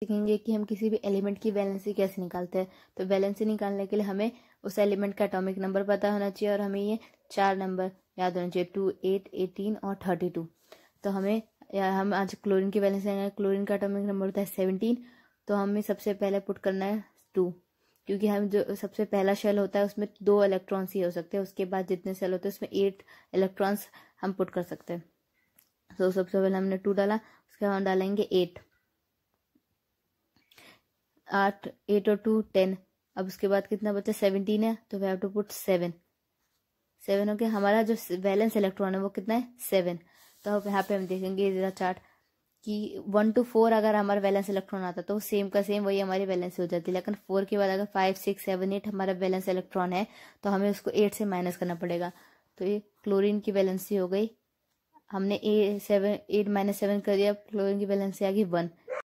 सीखेंगे कि हम किसी भी एलिमेंट की वैलेंसी कैसे निकालते हैं तो वैलेंसी निकालने के लिए हमें उस एलिमेंट का अटोमिक नंबर पता होना चाहिए और हमें ये चार नंबर याद होना चाहिए टू एट एटीन और थर्टी टू तो हमें या हम आज क्लोरीन की वैलेंसी आएंगे क्लोरीन का अटोमिक नंबर होता है सेवनटीन तो हमें सबसे पहले पुट करना है टू क्योंकि हम जो सबसे पहला शेल होता है उसमें दो इलेक्ट्रॉन्स ही हो सकते हैं उसके बाद जितने सेल होते हैं उसमें एट इलेक्ट्रॉन्स हम पुट कर सकते हैं तो सबसे पहले हमने टू डाला उसके बाद हम डालेंगे एट आठ एट और टू टेन अब उसके बाद कितना बचा सेवनटीन है तो we have to put seven seven okay हमारा जो बैलेंस इलेक्ट्रॉन है वो कितना है सेवन तो अब यहाँ पे हम देखेंगे जरा चार्ट कि वन टू फोर अगर हमारा बैलेंस इलेक्ट्रॉन आता तो सेम का सेम वही हमारी बैलेंस हो जाती है लेकिन फोर के बाद अगर फाइव सिक्स सेवन एट हमारा बैलेंस इलेक्ट्रॉन है तो हमें उसको एट से माइनस करना पड़ेगा तो ये क्लोरीन की बैलेंसी हो गई हमने a seven eight minus seven कर दिया क्लोरीन की बैलेंसी आ गई वन